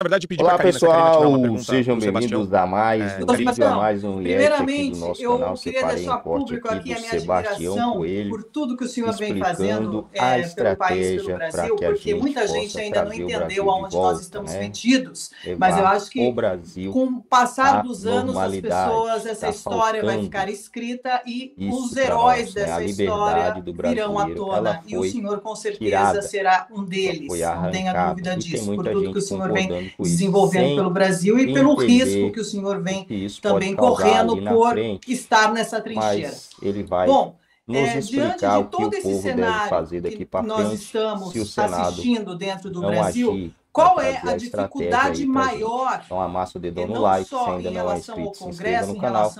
na verdade, pedi Olá, pessoal, sejam bem-vindos a mais, é, bem a mais um Primeiramente, do nosso eu canal, queria deixar público aqui, aqui a minha Sebastião admiração Coelho, por tudo que o senhor vem fazendo é, o país, o Brasil, porque muita gente ainda não entendeu aonde nós estamos né? metidos, mas eu acho que Brasil, com o passar dos anos, as pessoas, tá essa tá história vai ficar escrita e os heróis nós, né? dessa né? história virão à tona, e o senhor com certeza será um deles, não tenha dúvida disso, por tudo que o senhor vem jurídico se envolvendo pelo Brasil e pelo risco que o senhor vem também correndo por frente, estar nessa trincheira. ele vai Bom, nos é, explicar diante de todo o que o esse cenário fazer daqui frente. Nós estamos assistindo dentro do Brasil, qual é, é a, a dificuldade maior? Então amassa o dedo no like, ainda não é inscrito, relação ao no canal.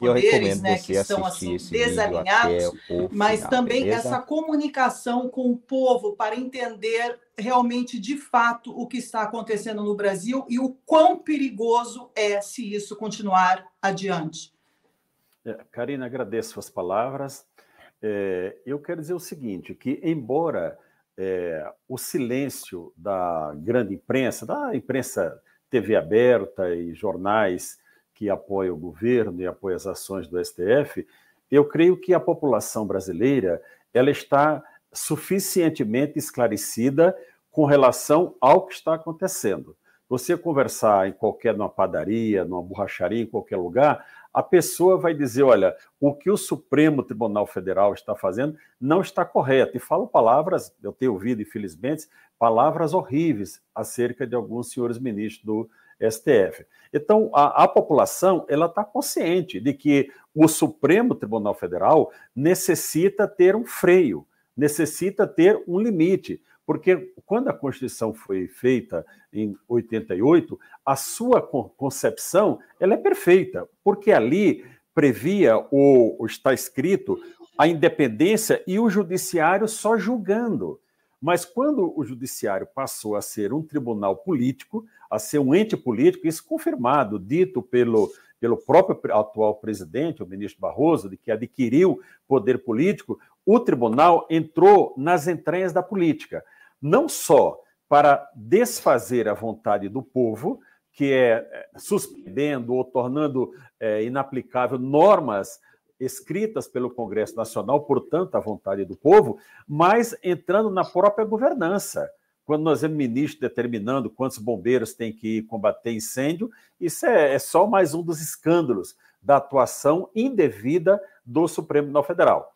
e eu recomendo né, que estão assim, desalinhados, mas também beleza? essa comunicação com o povo para entender realmente de fato o que está acontecendo no Brasil e o quão perigoso é se isso continuar adiante. É, Karina, agradeço suas palavras. É, eu quero dizer o seguinte, que embora é, o silêncio da grande imprensa, da imprensa TV aberta e jornais que apoiam o governo e apoiam as ações do STF, eu creio que a população brasileira ela está suficientemente esclarecida com relação ao que está acontecendo. Você conversar em qualquer numa padaria, numa borracharia, em qualquer lugar, a pessoa vai dizer: olha, o que o Supremo Tribunal Federal está fazendo não está correto. E falo palavras, eu tenho ouvido, infelizmente, palavras horríveis acerca de alguns senhores ministros do STF. Então, a, a população ela está consciente de que o Supremo Tribunal Federal necessita ter um freio, necessita ter um limite, porque quando a Constituição foi feita em 88, a sua concepção ela é perfeita, porque ali previa ou, está escrito a independência e o judiciário só julgando. Mas quando o judiciário passou a ser um tribunal político, a ser um ente político, isso confirmado, dito pelo, pelo próprio atual presidente, o ministro Barroso, de que adquiriu poder político, o tribunal entrou nas entranhas da política não só para desfazer a vontade do povo, que é, é suspendendo ou tornando é, inaplicável normas escritas pelo Congresso Nacional, portanto, a vontade do povo, mas entrando na própria governança. Quando nós vemos ministro determinando quantos bombeiros tem que ir combater incêndio, isso é, é só mais um dos escândalos da atuação indevida do Supremo Tribunal Federal.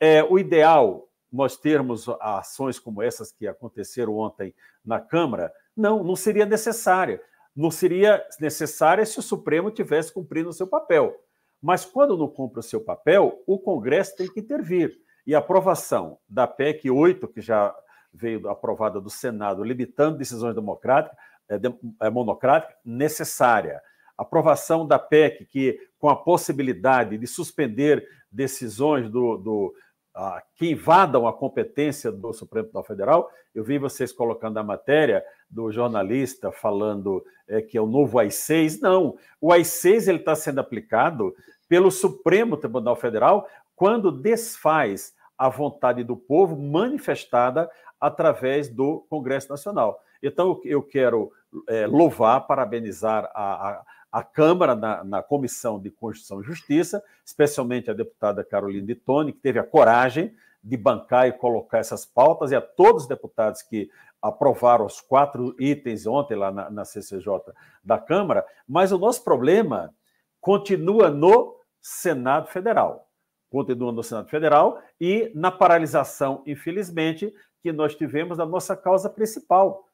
É, o ideal nós termos ações como essas que aconteceram ontem na Câmara? Não, não seria necessária. Não seria necessária se o Supremo tivesse cumprindo o seu papel. Mas quando não cumpre o seu papel, o Congresso tem que intervir. E a aprovação da PEC 8, que já veio aprovada do Senado, limitando decisões democráticas, é, é monocrática, necessária. aprovação da PEC, que com a possibilidade de suspender decisões do, do que invadam a competência do Supremo Tribunal Federal. Eu vi vocês colocando a matéria do jornalista falando é, que é o novo AI-6. Não, o AI-6 está sendo aplicado pelo Supremo Tribunal Federal quando desfaz a vontade do povo manifestada através do Congresso Nacional. Então, eu quero é, louvar, parabenizar a, a, a Câmara, na, na, Comissão de Constituição e Justiça, especialmente a deputada Carolina de Toni, que teve a coragem de bancar e colocar essas pautas, e a todos os deputados que aprovaram os quatro itens ontem lá na, na CCJ da Câmara, mas o nosso problema continua no Senado Federal. Continua no Senado Federal e na paralisação, infelizmente, que nós tivemos da nossa causa principal.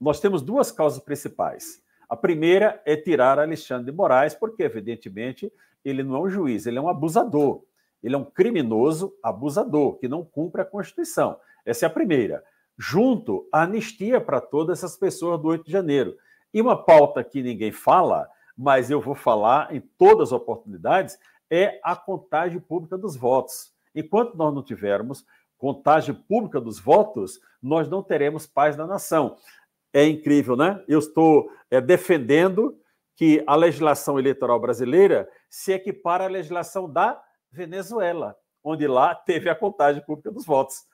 Nós temos duas causas principais a primeira é tirar Alexandre de Moraes, porque, evidentemente, ele não é um juiz, ele é um abusador. Ele é um criminoso abusador que não cumpre a Constituição. Essa é a primeira. Junto, à anistia para todas essas pessoas do 8 de janeiro. E uma pauta que ninguém fala, mas eu vou falar em todas as oportunidades, é a contagem pública dos votos. Enquanto nós não tivermos contagem pública dos votos, nós não teremos paz na nação. É incrível, né? Eu estou é, defendendo que a legislação eleitoral brasileira se equipara à legislação da Venezuela, onde lá teve a contagem pública dos votos.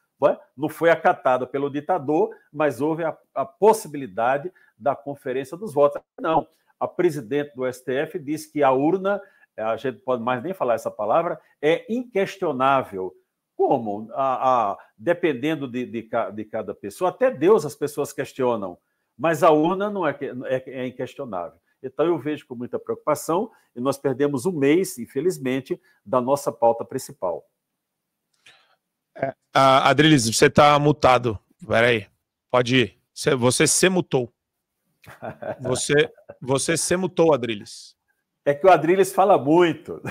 Não é? foi acatada pelo ditador, mas houve a, a possibilidade da conferência dos votos. Não, a presidente do STF disse que a urna, a gente pode mais nem falar essa palavra, é inquestionável. Como? A, a, dependendo de, de, de cada pessoa, até Deus as pessoas questionam. Mas a urna não é, é, é inquestionável. Então, eu vejo com muita preocupação e nós perdemos um mês, infelizmente, da nossa pauta principal. É, você está mutado. Peraí, pode ir. Você, você se mutou. Você, você se mutou, Adriles? É que o Adriles fala muito.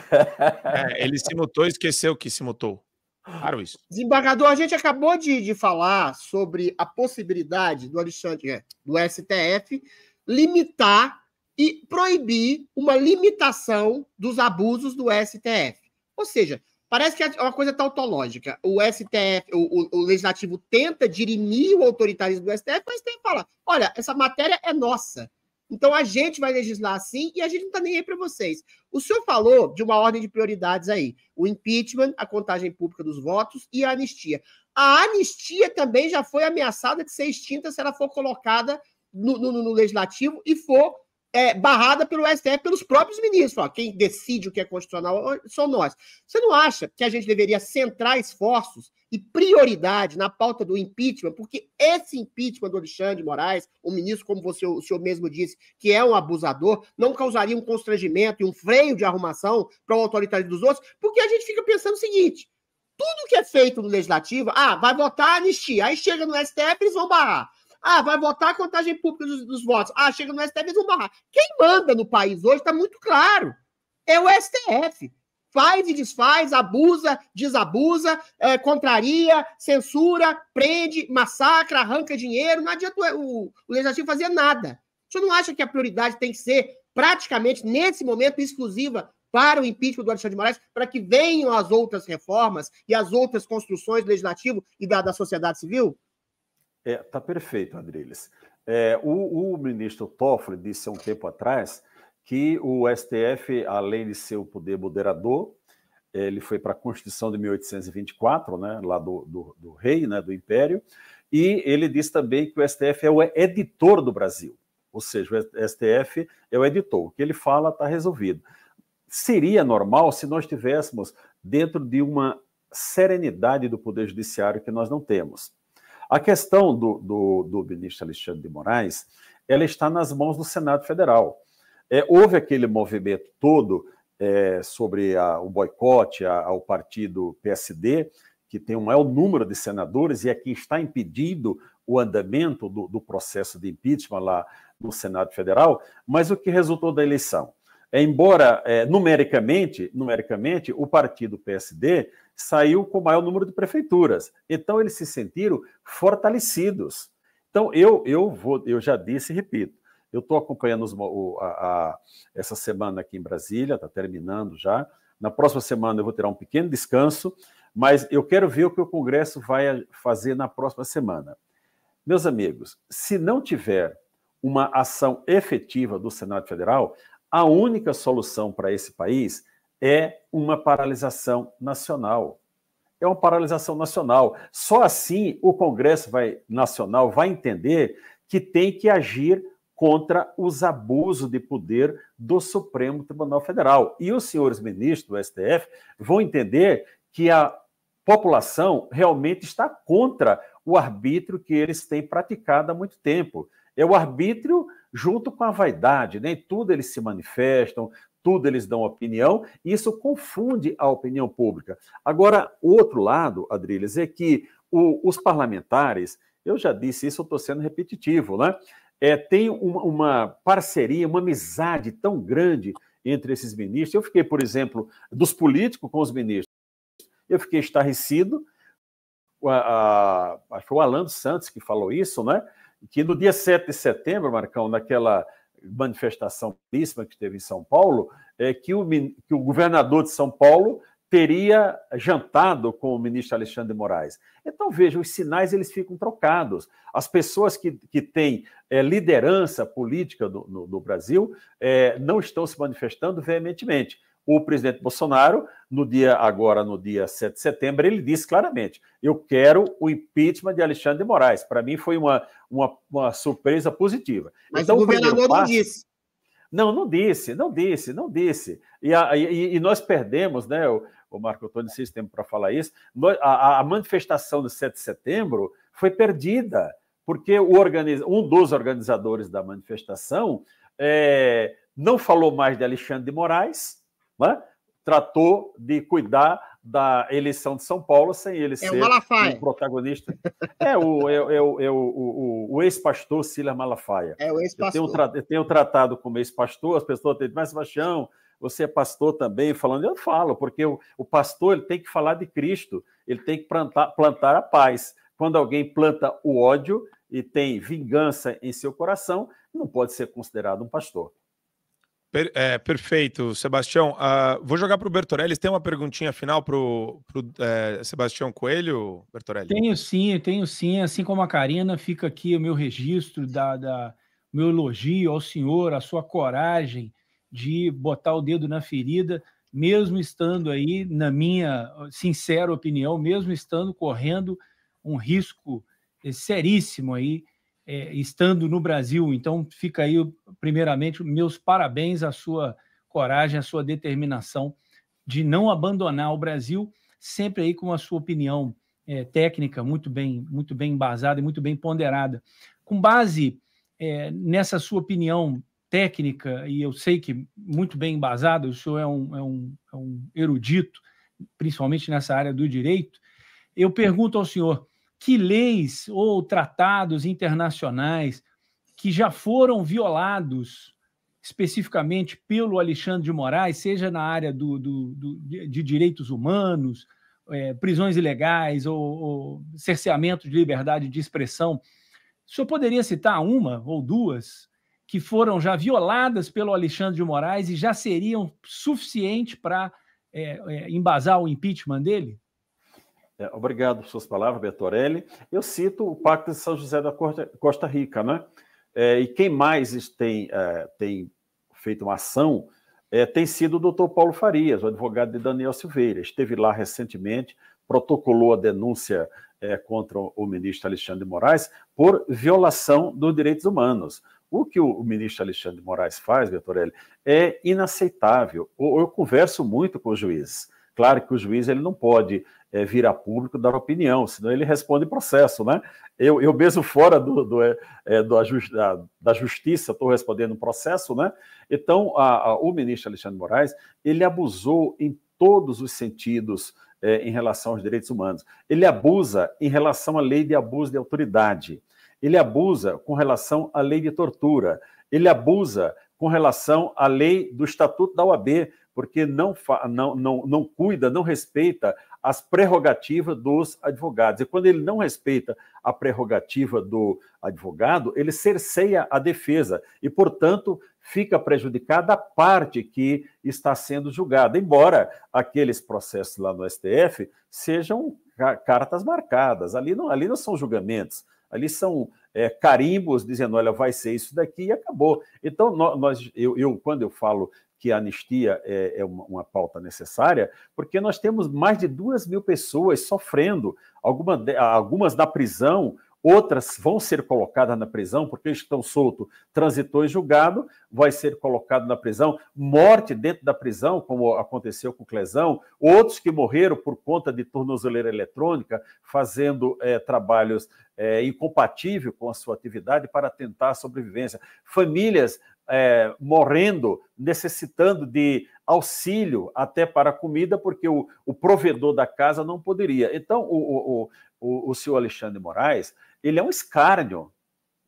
É, ele se mutou e esqueceu que se mutou. Claro isso. Desembargador, a gente acabou de, de falar sobre a possibilidade do Alexandre, é, do STF, limitar e proibir uma limitação dos abusos do STF. Ou seja, parece que é uma coisa tautológica. O STF, o, o, o legislativo tenta dirimir o autoritarismo do STF, mas tem que falar: olha, essa matéria é nossa. Então a gente vai legislar assim e a gente não está nem aí para vocês. O senhor falou de uma ordem de prioridades aí: o impeachment, a contagem pública dos votos e a anistia. A anistia também já foi ameaçada de ser extinta se ela for colocada no, no, no legislativo e for é, barrada pelo STF, pelos próprios ministros. Ó, quem decide o que é constitucional são nós. Você não acha que a gente deveria centrar esforços e prioridade na pauta do impeachment? Porque esse impeachment do Alexandre de Moraes, o ministro, como você, o senhor mesmo disse, que é um abusador, não causaria um constrangimento e um freio de arrumação para o autoridade dos outros? Porque a gente fica pensando o seguinte: tudo que é feito no legislativo, ah, vai votar a anistia, aí chega no STF eles vão barrar. Ah, vai votar a contagem pública dos, dos votos. Ah, chega no STF, eles vão barrar. Quem manda no país hoje está muito claro. É o STF. Faz e desfaz, abusa, desabusa, é, contraria, censura, prende, massacra, arranca dinheiro. Não adianta o, o, o legislativo fazer nada. Você não acha que a prioridade tem que ser praticamente, nesse momento, exclusiva para o impeachment do Alexandre de Moraes, para que venham as outras reformas e as outras construções do legislativo e da, da sociedade civil? Está é, perfeito, Adriles. É, o, o, ministro Toffoli disse há um tempo atrás que o STF, além de ser o poder moderador, ele foi para a Constituição de 1824, né, lá do, do, do rei, né, do império, e ele disse também que o STF é o editor do Brasil, ou seja, o STF é o editor, o que ele fala está resolvido. Seria normal se nós tivéssemos dentro de uma serenidade do Poder Judiciário que nós não temos. A questão do, do, do ministro Alexandre de Moraes, ela está nas mãos do Senado Federal. É, houve aquele movimento todo é, sobre a, o boicote ao partido PSD, que tem o maior número de senadores e é quem está impedindo o andamento do, do, processo de impeachment lá no Senado Federal, mas o que resultou da eleição? É, embora é, numericamente, numericamente o partido PSD saiu com o maior número de prefeituras. Então, eles se sentiram fortalecidos. Então, eu, eu, vou, eu já disse e repito, eu estou acompanhando os, o, a, a, essa semana aqui em Brasília, está terminando já. Na próxima semana eu vou ter um pequeno descanso, mas eu quero ver o que o Congresso vai fazer na próxima semana. Meus amigos, se não tiver uma ação efetiva do Senado Federal, a única solução para esse país é uma paralisação nacional. É uma paralisação nacional. Só assim o Congresso vai, Nacional vai entender que tem que agir contra os abusos de poder do Supremo Tribunal Federal. E os senhores ministros do STF vão entender que a população realmente está contra o arbítrio que eles têm praticado há muito tempo. É o arbítrio junto com a vaidade, nem né? tudo eles se manifestam, tudo eles dão opinião, e isso confunde a opinião pública. Agora, o outro lado, Adriles, é que o, os parlamentares, eu já disse isso, eu estou sendo repetitivo, né? É, tem uma, uma parceria, uma amizade tão grande entre esses ministros. Eu fiquei, por exemplo, dos políticos com os ministros, eu fiquei estarrecido. acho que foi o Alan Santos que falou isso, né? Que no dia 7 de setembro, Marcão, naquela manifestação belíssima que teve em São Paulo, é que o, que o governador de São Paulo teria jantado com o ministro Alexandre de Moraes. Então, veja, os sinais eles ficam trocados. As pessoas que, que têm é, liderança política do, no, Brasil é, não estão se manifestando veementemente o presidente Bolsonaro, no dia agora, no dia 7 de setembro, ele disse claramente: eu quero o impeachment de Alexandre de Moraes. Para mim foi uma, uma, uma, surpresa positiva. Mas então, o governador passo... não disse. Não, não disse, não disse, não disse. E, a, e, e nós perdemos, né? O, o Marco Antônio se tempo para falar isso. a, a manifestação do 7 de setembro foi perdida, porque o organiz... um dos organizadores da manifestação é, não falou mais de Alexandre de Moraes, né? tratou de cuidar da eleição de São Paulo sem ele é ser o um protagonista. É o, é, o, é o, o, o ex-pastor Silas Malafaia. É o ex-pastor. Eu, tenho, eu tenho tratado como ex-pastor, as pessoas têm mais baixão, você é pastor também, falando, eu falo, porque o, o pastor ele tem que falar de Cristo, ele tem que plantar, plantar a paz. Quando alguém planta o ódio e tem vingança em seu coração, não pode ser considerado um pastor. Per, é, perfeito, Sebastião. Uh, vou jogar para o Bertorelli. Tem uma perguntinha final para o é, Sebastião Coelho, Bertorelli? Tenho sim, tenho sim. Assim como a Karina, fica aqui o meu registro, da, da meu elogio ao senhor, a sua coragem de botar o dedo na ferida, mesmo estando aí, na minha sincera opinião, mesmo estando correndo um risco é, seríssimo aí é, estando no Brasil. Então, fica aí, primeiramente, meus parabéns à sua coragem, à sua determinação de não abandonar o Brasil, sempre aí com a sua opinião é, técnica muito bem, muito bem embasada e muito bem ponderada. Com base é, nessa sua opinião técnica, e eu sei que muito bem embasada, o senhor é um, é um, é um erudito, principalmente nessa área do direito, eu pergunto ao senhor que leis ou tratados internacionais que já foram violados especificamente pelo Alexandre de Moraes, seja na área do, do, do de direitos humanos, é, prisões ilegais ou, ou, cerceamento de liberdade de expressão. O senhor poderia citar uma ou duas que foram já violadas pelo Alexandre de Moraes e já seriam suficiente para é, é, embasar o impeachment dele? É, obrigado por suas palavras, Bertorelli. Eu cito o Pacto de São José da Costa Rica, né? É, e quem mais tem, é, tem feito uma ação é, tem sido o doutor Paulo Farias, o advogado de Daniel Silveira. Esteve lá recentemente, protocolou a denúncia é, contra o ministro Alexandre de Moraes por violação dos direitos humanos. O que o ministro Alexandre de Moraes faz, Bertorelli, é inaceitável. Eu, eu converso muito com os juízes Claro que o juiz ele não pode é, vir a público dar opinião, senão ele responde processo, né? Eu, eu mesmo fora do, do, é, do da, da, justiça estou respondendo processo, né? Então a, a, o ministro Alexandre Moraes ele abusou em todos os sentidos é, em relação aos direitos humanos. Ele abusa em relação à lei de abuso de autoridade. Ele abusa com relação à lei de tortura. Ele abusa com relação à lei do Estatuto da OAB, porque não, não, não, não cuida, não respeita as prerrogativas dos advogados. E quando ele não respeita a prerrogativa do advogado, ele cerceia a defesa e, portanto, fica prejudicada a parte que está sendo julgada, embora aqueles processos lá no STF sejam cartas marcadas. Ali não, ali não são julgamentos, ali são é, carimbos dizendo, olha, vai ser isso daqui e acabou. Então, nós, eu, eu quando eu falo que a anistia é, é uma, uma, pauta necessária, porque nós temos mais de duas mil pessoas sofrendo, alguma algumas da prisão, outras vão ser colocadas na prisão, porque estão soltos, transitou em julgado, vai ser colocado na prisão, morte dentro da prisão, como aconteceu com o Clesão, outros que morreram por conta de tornozeleira eletrônica, fazendo é, trabalhos é, incompatível com a sua atividade para tentar a sobrevivência. Famílias é, morrendo, necessitando de auxílio até para comida, porque o, o provedor da casa não poderia. Então, o, o, o, o senhor Alexandre Moraes, ele é um escárnio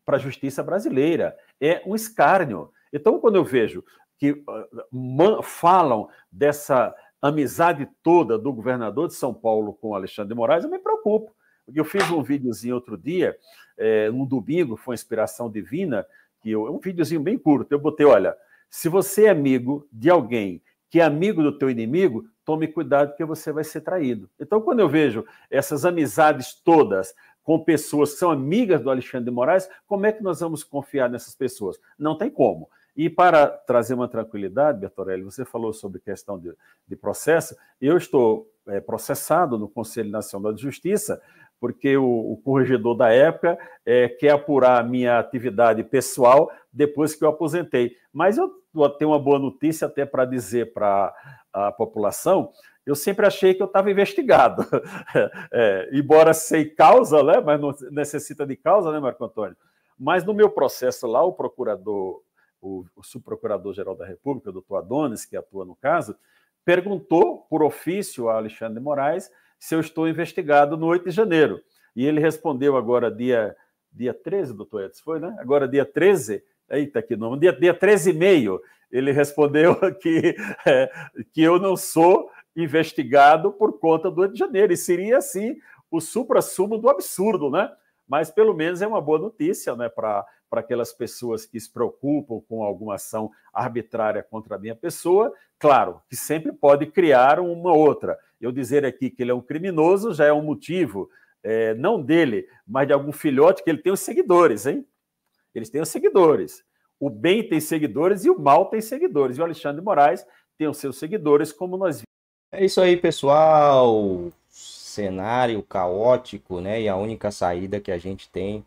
para a justiça brasileira, é um escárnio. Então, quando eu vejo que ah, falam dessa amizade toda do governador de São Paulo com Alexandre de Moraes, eu me preocupo. Eu fiz um videozinho outro dia, eh, um domingo, foi inspiração divina, que eu, é um videozinho bem curto, eu botei, olha, se você é amigo de alguém que é amigo do teu inimigo, tome cuidado porque você vai ser traído. Então, quando eu vejo essas amizades todas com pessoas que são amigas do Alexandre de Moraes, como é que nós vamos confiar nessas pessoas? Não tem como. E para trazer uma tranquilidade, Bertorelli, você falou sobre questão de, de processo. Eu estou é, processado no Conselho Nacional de Justiça porque o, o corregedor da época é, quer apurar a minha atividade pessoal depois que eu aposentei. Mas eu tenho uma boa notícia até para dizer para a população. Eu sempre achei que eu estava investigado, é, embora sem causa, né? Mas não necessita de causa, né, Marco Antônio? Mas no meu processo lá, o procurador, o, o subprocurador-geral da República, o doutor Adonis, que atua no caso, perguntou por ofício a Alexandre de Moraes se eu estou investigado no 8 de janeiro. E ele respondeu agora, dia, dia 13, doutor Edson, foi, né? Agora, dia 13, eita, que nome, dia, dia 13 e meio, ele respondeu que, é, que eu não sou investigado por conta do 8 de janeiro. E seria, assim, o supra-sumo do absurdo, né? mas pelo menos é uma boa notícia né, para aquelas pessoas que se preocupam com alguma ação arbitrária contra a minha pessoa. Claro, que sempre pode criar uma outra. Eu dizer aqui que ele é um criminoso já é um motivo, é, não dele, mas de algum filhote, que ele tem os seguidores, hein? Eles têm os seguidores. O bem tem seguidores e o mal tem seguidores. E o Alexandre de Moraes tem os seus seguidores, como nós vimos. É isso aí, pessoal cenário caótico, né? E a única saída que a gente tem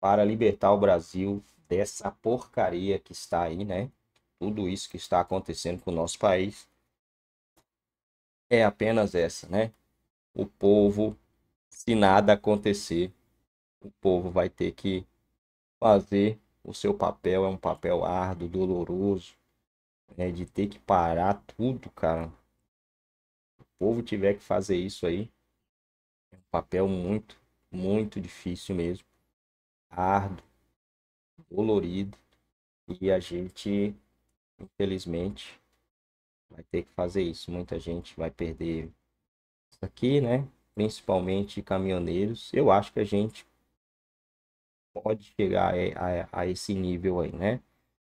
para libertar o Brasil dessa porcaria que está aí, né? Tudo isso que está acontecendo com o nosso país é apenas essa, né? O povo, se nada acontecer, o povo vai ter que fazer o seu papel, é um papel árduo, doloroso, né? De ter que parar tudo, cara. O povo tiver que fazer isso aí, Papel muito, muito difícil mesmo. Árduo, dolorido. E a gente, infelizmente, vai ter que fazer isso. Muita gente vai perder isso aqui, né? Principalmente caminhoneiros. Eu acho que a gente pode chegar a, a, a esse nível aí, né?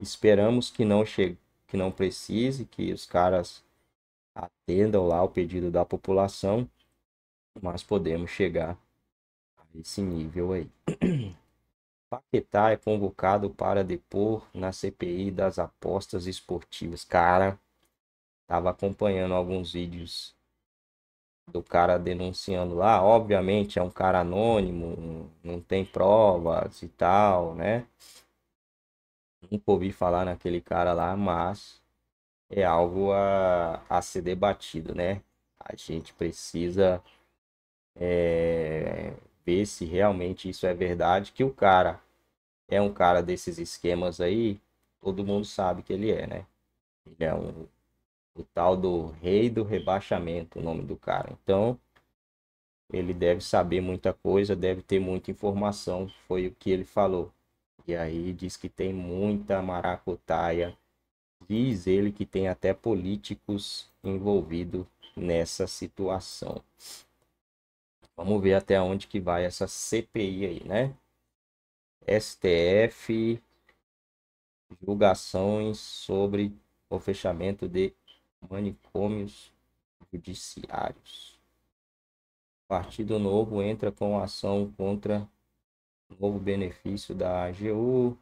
Esperamos que não chegue, que não precise, que os caras atendam lá o pedido da população mas podemos chegar a esse nível aí. Paquetá é convocado para depor na CPI das apostas esportivas. Cara, tava acompanhando alguns vídeos do cara denunciando lá. Obviamente é um cara anônimo, não tem provas e tal, né? Nunca ouvi falar naquele cara lá, mas é algo a, a ser debatido, né? A gente precisa é, ver se realmente isso é verdade, que o cara é um cara desses esquemas aí, todo mundo sabe que ele é, né? Ele é um, o tal do rei do rebaixamento, o nome do cara. Então, ele deve saber muita coisa, deve ter muita informação, foi o que ele falou. E aí diz que tem muita maracutaia. Diz ele que tem até políticos envolvidos nessa situação. Vamos ver até onde que vai essa CPI aí, né? STF, julgações sobre o fechamento de manicômios judiciários. Partido Novo entra com ação contra novo benefício da AGU.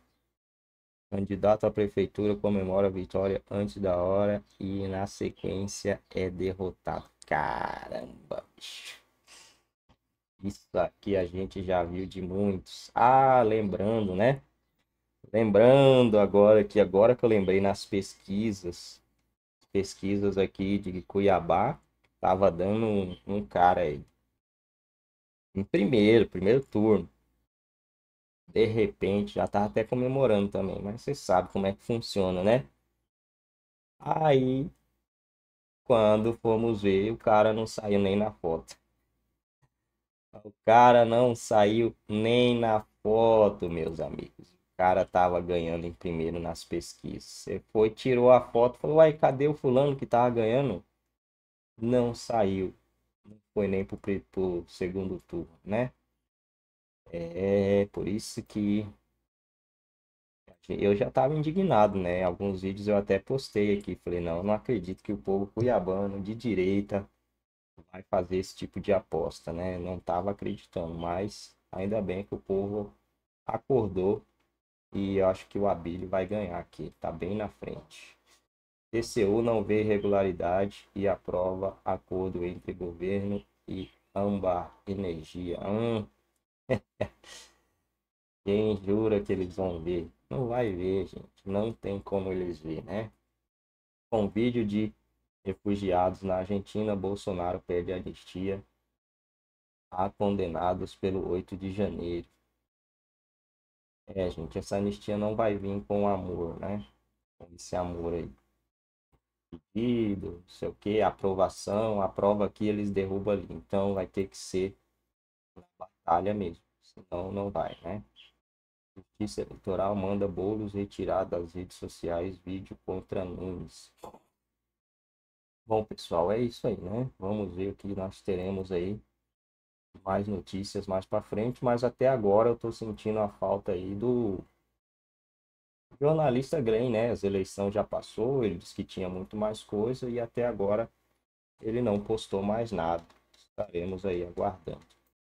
Candidato à prefeitura comemora a vitória antes da hora e na sequência é derrotado. Caramba, bicho. Isso aqui a gente já viu de muitos. Ah, lembrando, né? Lembrando agora que agora que eu lembrei nas pesquisas, pesquisas aqui de Cuiabá, tava dando um, um cara aí. Em primeiro, primeiro turno. De repente, já tava até comemorando também, mas você sabe como é que funciona, né? Aí, quando fomos ver, o cara não saiu nem na foto. O cara não saiu nem na foto, meus amigos. O cara tava ganhando em primeiro nas pesquisas. Você foi, tirou a foto, falou: "Uai, cadê o fulano que tava ganhando?" Não saiu. Não foi nem pro, pro segundo turno, né? É, por isso que eu já tava indignado, né? Alguns vídeos eu até postei aqui, falei, não, não acredito que o povo cuiabano de direita vai fazer esse tipo de aposta, né? Não estava acreditando, mas ainda bem que o povo acordou e eu acho que o Abílio vai ganhar aqui, tá bem na frente. TCU não vê irregularidade e aprova acordo entre governo e Ambar Energia. Hum. Quem jura que eles vão ver? Não vai ver, gente. Não tem como eles ver, né? Com vídeo de refugiados na Argentina, Bolsonaro pede anistia a condenados pelo 8 de janeiro. É, gente, essa anistia não vai vir com amor, né? Com esse amor aí. Pedido, não sei o quê? aprovação, a prova que eles derrubam ali. Então vai ter que ser uma batalha mesmo, senão não vai, né? Justiça Eleitoral manda bolos retirar das redes sociais vídeo contra Nunes. Bom, pessoal, é isso aí, né? Vamos ver o que nós teremos aí mais notícias mais para frente, mas até agora eu estou sentindo a falta aí do jornalista Grey, né? As eleições já passou, ele disse que tinha muito mais coisa e até agora ele não postou mais nada. Estaremos aí aguardando.